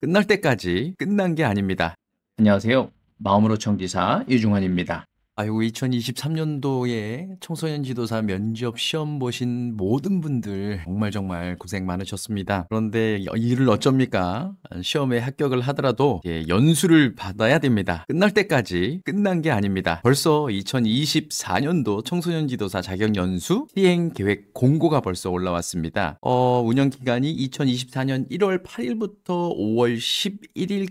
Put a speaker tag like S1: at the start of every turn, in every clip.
S1: 끝날 때까지 끝난 게 아닙니다. 안녕하세요. 마음으로 청지사 유중환입니다. 아이고 2023년도에 청소년 지도사 면접 시험 보신 모든 분들 정말 정말 고생 많으셨습니다. 그런데 일을 어쩝니까? 시험에 합격을 하더라도 연수를 받아야 됩니다. 끝날 때까지 끝난 게 아닙니다. 벌써 2024년도 청소년 지도사 자격 연수 시행 계획 공고가 벌써 올라왔습니다. 어, 운영 기간이 2024년 1월 8일부터 5월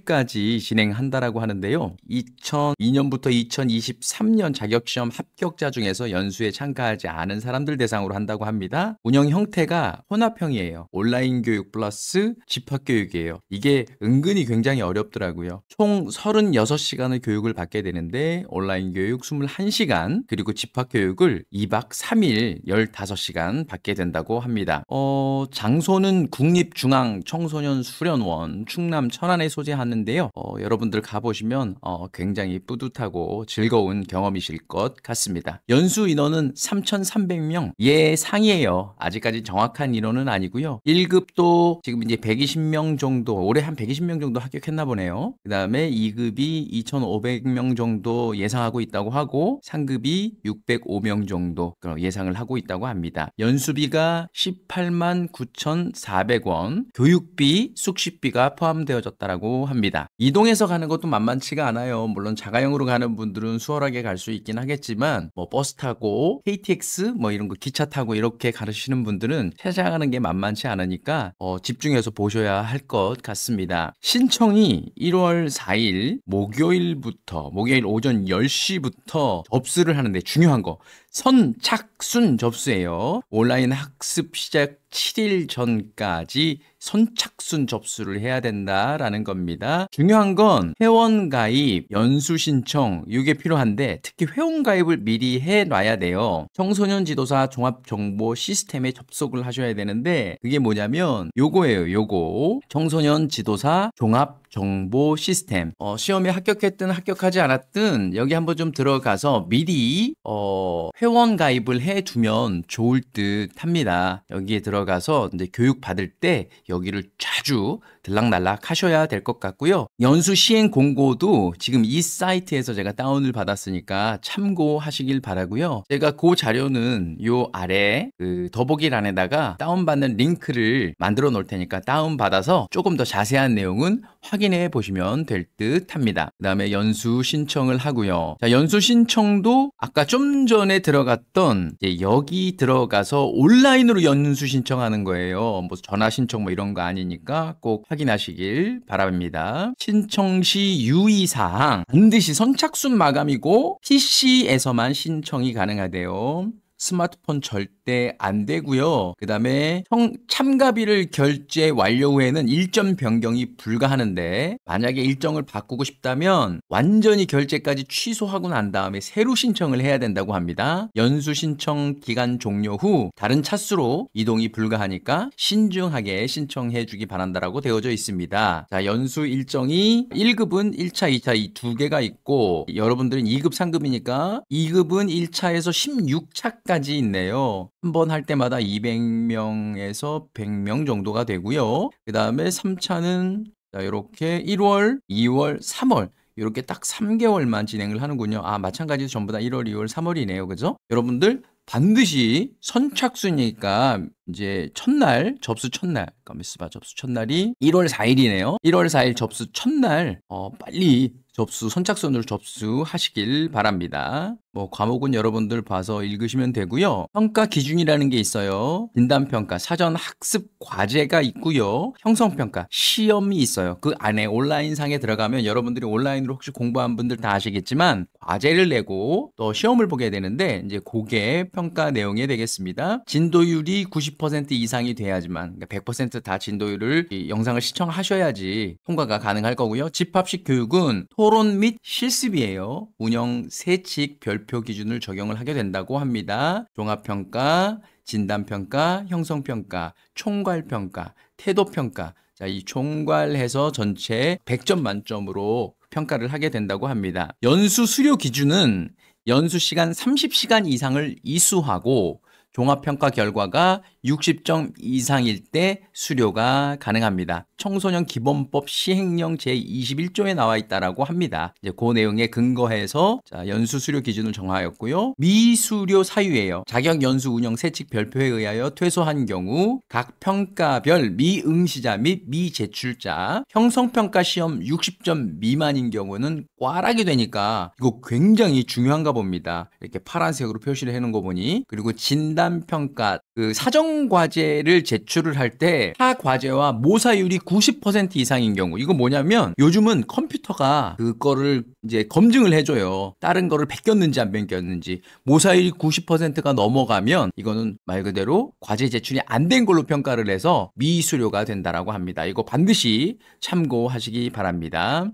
S1: 11일까지 진행한다라고 하는데요. 2002년부터 2023년 3년 자격시험 합격자 중에서 연수에 참가하지 않은 사람들 대상으로 한다고 합니다. 운영 형태가 혼합형이에요. 온라인 교육 플러스 집합교육이에요. 이게 은근히 굉장히 어렵더라고요. 총 36시간의 교육을 받게 되는데 온라인 교육 21시간 그리고 집합교육을 2박 3일 15시간 받게 된다고 합니다. 어, 장소는 국립중앙청소년수련원 충남 천안에 소재하는데요. 어, 여러분들 가보시면 어, 굉장히 뿌듯하고 즐거운 경험 경험이실 것 같습니다. 연수 인원은 3,300명 예상이에요. 아직까지 정확한 인원은 아니고요. 1급도 지금 이제 120명 정도 올해 한 120명 정도 합격했나 보네요. 그 다음에 2급이 2,500명 정도 예상하고 있다고 하고 3급이 605명 정도 예상을 하고 있다고 합니다. 연수비가 18만 9,400원, 교육비, 숙식비가 포함되어졌다라고 합니다. 이동해서 가는 것도 만만치가 않아요. 물론 자가용으로 가는 분들은 수월하게 갈 알수 있긴 하겠지만 뭐 버스 타고 KTX 뭐 이런 거 기차 타고 이렇게 가르치는 분들은 찾아가는 게 만만치 않으니까 어, 집중해서 보셔야 할 것 같습니다. 신청이 1월 4일 목요일부터 목요일 오전 10시부터 접수를 하는데 중요한 거 선착순 접수예요. 온라인 학습 시작 7일 전까지 선착순 접수를 해야 된다라는 겁니다. 중요한 건 회원 가입, 연수 신청 이게 필요한데 특히 회원 가입을 미리 해 놔야 돼요. 청소년 지도사 종합 정보 시스템에 접속을 하셔야 되는데 그게 뭐냐면 요거예요. 요거. 청소년 지도사 종합 정보 시스템. 어, 시험에 합격했든 합격하지 않았든 여기 한번 좀 들어가서 미리 어, 회원 회원 가입을 해두면 좋을 듯 합니다. 여기에 들어가서 이제 교육 받을 때 여기를 자주 들락날락 하셔야 될 것 같고요. 연수 시행 공고도 지금 이 사이트에서 제가 다운을 받았으니까 참고하시길 바라고요. 제가 그 자료는 요 아래 그 더보기란에다가 다운받는 링크를 만들어 놓을 테니까 다운받아서 조금 더 자세한 내용은 확인해 보시면 될 듯 합니다. 그 다음에 연수 신청을 하고요. 자, 연수 신청도 아까 좀 전에 들어갔던 여기 들어가서 온라인으로 연수 신청하는 거예요. 뭐 전화 신청 뭐 이런 거 아니니까 꼭 확인하시길 바랍니다. 신청 시 유의사항 반드시 선착순 마감이고 PC에서만 신청이 가능하대요. 스마트폰 절대 안 되고요. 그 다음에 참가비를 결제 완료 후에는 일점 변경이 불가하는데 만약에 일정을 바꾸고 싶다면 완전히 결제까지 취소하고 난 다음에 새로 신청을 해야 된다고 합니다. 연수 신청 기간 종료 후 다른 차수로 이동이 불가하니까 신중하게 신청해 주기 바란다라고 되어져 있습니다. 자, 연수 일정이 1급은 1차, 2차 이 두 개가 있고 여러분들은 2급, 3급이니까 2급은 1차에서 16차 200까지 있네요. 한 번 할 때마다 200명에서 100명 정도가 되고요. 그 다음에 3차는 이렇게 1월, 2월, 3월 이렇게 딱 3개월만 진행을 하는군요. 아, 마찬가지로 전부 다 1월, 2월, 3월이네요. 그죠? 여러분들 반드시 선착순이니까 이제 첫날 접수 첫날 그니 까미스바 접수 첫날이 1월 4일이네요. 1월 4일 접수 첫날 어 빨리 접수, 선착순으로 접수하시길 바랍니다. 뭐 과목은 여러분들 봐서 읽으시면 되고요. 평가 기준이라는 게 있어요. 진단평가, 사전 학습 과제가 있고요. 형성평가, 시험이 있어요. 그 안에 온라인상에 들어가면 여러분들이 온라인으로 혹시 공부한 분들 다 아시겠지만 과제를 내고 또 시험을 보게 되는데 이제 고게 평가 내용이 되겠습니다. 진도율이 90% 이상이 돼야지만 100%다 그러니까 진도율을 영상을 시청하셔야지 통과가 가능할 거고요. 집합식 교육은 토론 및 실습이에요. 운영 세칙 별표 기준을 적용을 하게 된다고 합니다. 종합평가, 진단평가, 형성평가, 총괄평가, 태도평가, 자, 이 총괄해서 전체 100점 만점으로 평가를 하게 된다고 합니다. 연수 수료 기준은 연수 시간 30시간 이상을 이수하고 종합평가 결과가 60점 이상일 때 수료가 가능합니다. 청소년 기본법 시행령 제21조에 나와 있다라고 합니다. 이제 그 내용에 근거해서 자, 연수 수료 기준을 정하였고요. 미수료 사유예요. 자격 연수 운영 세칙 별표에 의하여 퇴소한 경우 각 평가별 미응시자 및 미제출자 형성평가 시험 60점 미만인 경우는 꽈락이 되니까 이거 굉장히 중요한가 봅니다. 이렇게 파란색으로 표시를 해놓은 거 보니 그리고 진단평가 그 사정 과제를 제출을 할 때 타 과제와 모사율이 90% 이상인 경우 이거 뭐냐면 요즘은 컴퓨터가 그거를 이제 검증을 해줘요. 다른 거를 베꼈는지 안 베꼈는지 모사율이 90%가 넘어가면 이거는 말 그대로 과제 제출이 안 된 걸로 평가를 해서 미수료가 된다라고 합니다. 이거 반드시 참고하시기 바랍니다.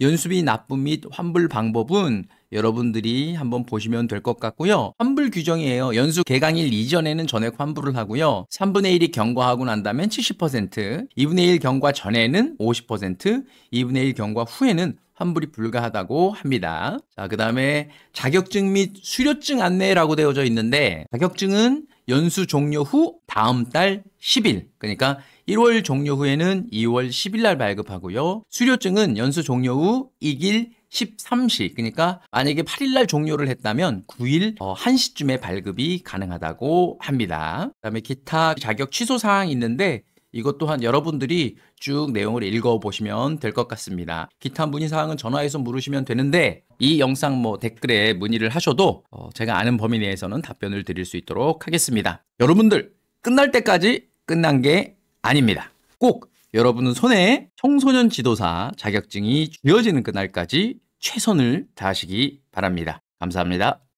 S1: 연수비 납부 및 환불 방법은 여러분들이 한번 보시면 될 것 같고요. 환불 규정이에요. 연수 개강일 이전에는 전액 환불을 하고요. 3분의 1이 경과하고 난다면 70%, 2분의 1 경과 전에는 50%, 2분의 1 경과 후에는 환불이 불가하다고 합니다. 자, 그 다음에 자격증 및 수료증 안내라고 되어져 있는데 자격증은 연수 종료 후 다음 달 10일, 그러니까 1월 종료 후에는 2월 10일 날 발급하고요. 수료증은 연수 종료 후 2일 13시 그러니까 만약에 8일날 종료를 했다면 9일 어, 1시쯤에 발급이 가능하다고 합니다. 그다음에 기타 자격 취소 사항이 있는데 이것 또한 여러분들이 쭉 내용을 읽어보시면 될 것 같습니다. 기타 문의사항은 전화해서 물으시면 되는데 이 영상 뭐 댓글에 문의를 하셔도 어 제가 아는 범위 내에서는 답변을 드릴 수 있도록 하겠습니다. 여러분들 끝날 때까지 끝난 게 아닙니다. 꼭 여러분은 손에 청소년 지도사 자격증이 쥐어지는 그날까지 최선을 다하시기 바랍니다. 감사합니다.